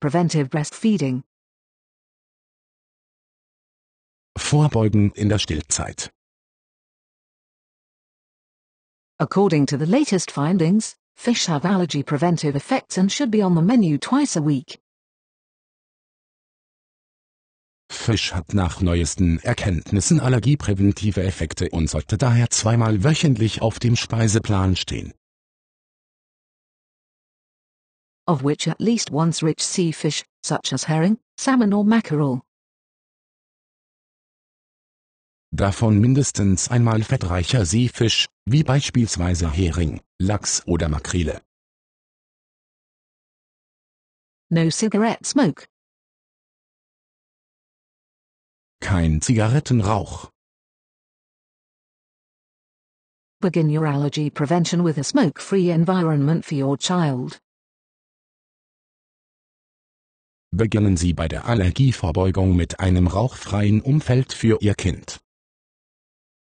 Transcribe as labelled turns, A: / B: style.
A: Preventive Breastfeeding. Vorbeugen in der Stillzeit.
B: According to the latest findings, fish have allergy preventive effects and should be on the menu twice a week.
C: Fisch hat nach neuesten Erkenntnissen allergiepräventive Effekte und sollte daher zweimal wöchentlich auf dem Speiseplan stehen
B: of which at least once rich sea fish, such as herring, salmon or mackerel.
C: Davon mindestens einmal fettreicher
A: Seefisch, wie beispielsweise Hering, Lachs oder Makrele. No cigarette smoke. Kein Zigarettenrauch.
B: Begin your allergy prevention with a smoke-free environment for your child.
C: beginnen Sie bei der Allergievorbeugung mit
A: einem rauchfreien Umfeld für Ihr Kind